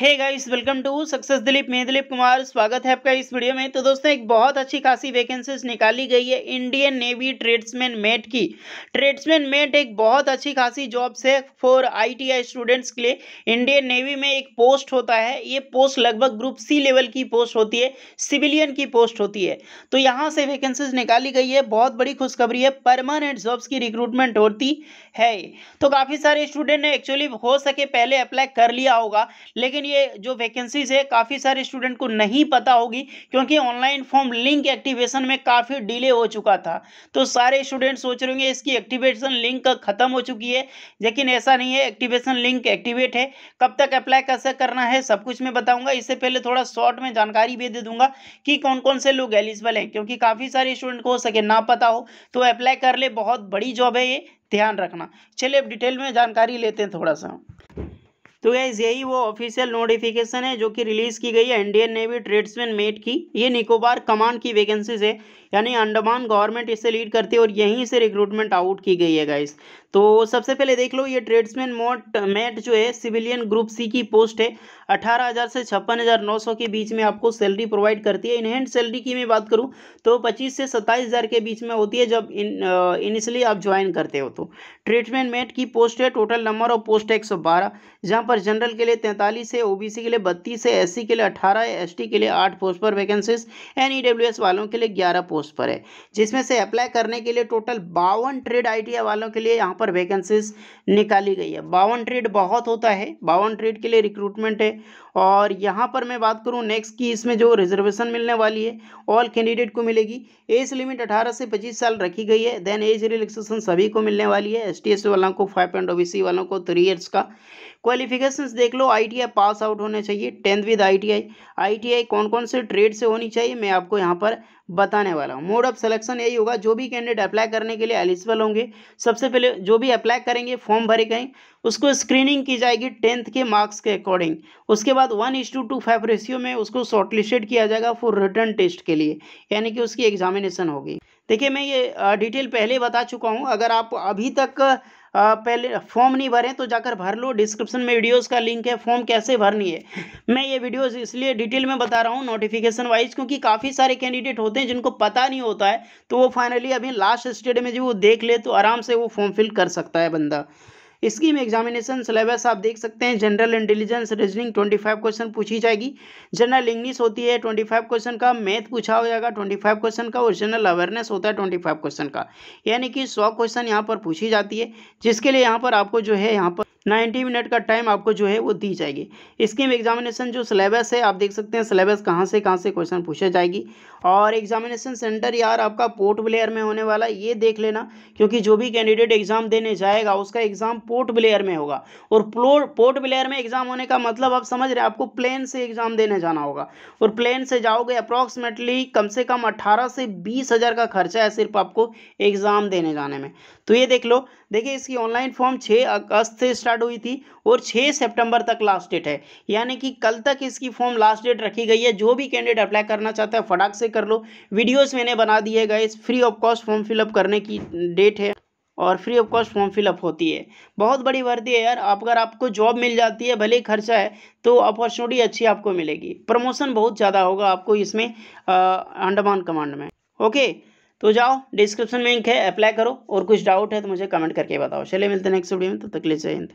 hey guys welcome to Success Dilip मैं दिलीप कुमार स्वागत है आपका इस वीडियो में तो दोस्तों एक बहुत अच्छी खासी वैकेंसीज निकाली गई है इंडियन नेवी ट्रेड्समैन मेट की ट्रेड्समैन मेट एक बहुत अच्छी खासी जॉब्स है फॉर आईटीआई स्टूडेंट्स के लिए इंडियन नेवी में एक पोस्ट होता है ये पोस्ट लगभग ग्रुप सी लेवल की पोस्ट होती है सिविलियन की पोस्ट होती है तो यहाँ से वैकेंसीज निकाली गई है बहुत बड़ी खुशखबरी है परमानेंट जॉब्स की रिक्रूटमेंट होती है तो काफ़ी सारे स्टूडेंट ने एक्चुअली हो सके पहले अप्लाई कर लिया होगा लेकिन ये जो वैकेंसीज है काफ़ी सारे स्टूडेंट को नहीं पता होगी क्योंकि ऑनलाइन फॉर्म लिंक एक्टिवेशन में काफ़ी डिले हो चुका था तो सारे स्टूडेंट सोच रहे होंगे इसकी एक्टिवेशन लिंक खत्म हो चुकी है लेकिन ऐसा नहीं है एक्टिवेशन लिंक एक्टिवेट है कब तक अप्लाई कैसे करना है सब कुछ मैं बताऊँगा इससे पहले थोड़ा शॉर्ट में जानकारी भी दे दूंगा कि कौन कौन से लोग एलिजिबल हैं क्योंकि काफ़ी सारे स्टूडेंट को हो सके ना पता हो तो अप्लाई कर ले बहुत बड़ी जॉब है ये ध्यान रखना चलिए अब डिटेल में जानकारी लेते हैं थोड़ा सा तो गैस यही वो ऑफिशियल नोटिफिकेशन है जो कि रिलीज की गई है इंडियन नेवी ट्रेड्समैन मेट की ये निकोबार कमांड की वैकेंसीज है यानी अंडमान गवर्नमेंट इसे लीड करती है और यहीं से रिक्रूटमेंट आउट की गई है गाइज तो सबसे पहले देख लो ये ट्रेड्समैन मोट मेट जो है सिविलियन ग्रुप सी की पोस्ट है अठारह हज़ार से छप्पन हज़ार नौ सौ के बीच में आपको सैलरी प्रोवाइड करती है इनहैंड सैलरी की मैं बात करूँ तो पच्चीस से सत्ताईस हज़ार के बीच में होती है जब इन इनिशियली आप ज्वाइन करते हो तो ट्रेड्समैन मेट की पोस्ट है टोटल नंबर ऑफ पोस्ट है एक सौ बारह जहाँ पर जनरल के लिए तैंतालीस है ओबीसी के लिए बत्तीस है एससी के लिए अठारह है एसटी के लिए आठ पोस्ट पर वैकेंसीज एन ईडब्ल्यूएस वालों के लिए ग्यारह पोस्ट पर है जिसमें से अप्लाई करने के लिए टोटल बावन ट्रेड आई वालों के लिए यहाँ पर वैकेंसीज निकाली गई है बावन ट्रेड बहुत होता है बावन ट्रेड के लिए रिक्रूटमेंट है और यहाँ पर मैं बात करूँ नेक्स्ट की इसमें जो रिजर्वेशन मिलने वाली है ऑल कैंडिडेट को मिलेगी एज लिमिट अठारह से पच्चीस साल रखी गई है देन एज रिलैक्सेशन सभी को मिलने वाली है एस टी वालों को फाइव पॉइंट ओ वालों को थ्री ईयर्स का क्वालिफिकेशन देख लो आई पास आउट होने चाहिए टेंथ विद टी आई कौन कौन से ट्रेड से होनी चाहिए मैं आपको यहाँ पर बताने वाला हूँ मोड ऑफ सिलेक्शन यही होगा जो भी कैंडिडेट अप्लाई करने के लिए एलिजिबल होंगे सबसे पहले जो भी अप्लाई करेंगे फॉर्म भरे गए उसको स्क्रीनिंग की जाएगी टेंथ के मार्क्स के अकॉर्डिंग उसके बाद one is to two five ratio में उसको शॉर्टलिस्टेड किया जाएगा फॉर रिटर्न टेस्ट के लिए यानी कि उसकी एग्जामिनेशन होगी देखिए मैं ये डिटेल पहले बता चुका हूँ अगर आप अभी तक पहले फॉर्म नहीं भरें तो जाकर भर लो डिस्क्रिप्शन में वीडियोस का लिंक है फॉर्म कैसे भरनी है मैं ये वीडियोस इसलिए डिटेल में बता रहा हूँ नोटिफिकेशन वाइज क्योंकि काफ़ी सारे कैंडिडेट होते हैं जिनको पता नहीं होता है तो वो फाइनली अभी लास्ट स्टेड में जो वो देख ले तो आराम से वो फॉर्म फिल कर सकता है बंदा स्कीम एग्जामिनेशन सिलेबस आप देख सकते हैं जनरल इंटेलिजेंस रीजनिंग 25 क्वेश्चन पूछी जाएगी जनरल इंग्लिश होती है 25 क्वेश्चन का मैथ पूछा हो जाएगा 25 क्वेश्चन का और जनरल अवेयरनेस होता है 25 क्वेश्चन का यानी कि 100 क्वेश्चन यहाँ पर पूछी जाती है जिसके लिए यहाँ पर आपको जो है यहाँ पर नाइन्टी मिनट का टाइम आपको जो है वो दी जाएगी स्कीम एग्जामिनेशन जो सिलेबस है आप देख सकते हैं सिलेबस कहाँ से कहाँ से क्वेश्चन पूछा जाएगी और एग्जामिनेशन सेंटर यार आपका पोर्ट ब्लेयर में होने वाला ये देख लेना क्योंकि जो भी कैंडिडेट एग्जाम देने जाएगा उसका एग्जाम पोर्ट ब्लेयर में होगा और पोर्ट ब्लेयर में एग्जाम होने का मतलब आप समझ रहे हैं आपको प्लेन से एग्जाम देने जाना होगा और प्लेन से जाओगे अप्रॉक्सीमेटली कम से कम अट्ठारह से बीस हज़ार का खर्चा है सिर्फ आपको एग्ज़ाम देने जाने में तो ये देख लो देखिए इसकी ऑनलाइन फॉर्म छः अगस्त से स्टार्ट हुई थी और 6 सितंबर तक लास्ट डेट है यानी कि कल तक इसकी फॉर्म लास्ट डेट रखी गई है जो भी कैंडिडेट अप्लाई करना चाहता है फटाक से कर लो वीडियोस मैंने बना दिए गए free of cost form fill up करने की डेट है और free of cost form fill up होती है बहुत बड़ी भर्ती है यार अगर आपको जॉब मिल जाती है भले ही खर्चा है तो अपॉर्चुनिटी अच्छी आपको मिलेगी प्रमोशन बहुत ज़्यादा होगा आपको इसमें अंडमान कमांड में ओके तो जाओ डिस्क्रिप्शन में लिंक है अप्लाई करो और कुछ डाउट है तो मुझे कमेंट करके बताओ चलिए मिलते हैं नेक्स्ट वीडियो में तब तो तक ले जाए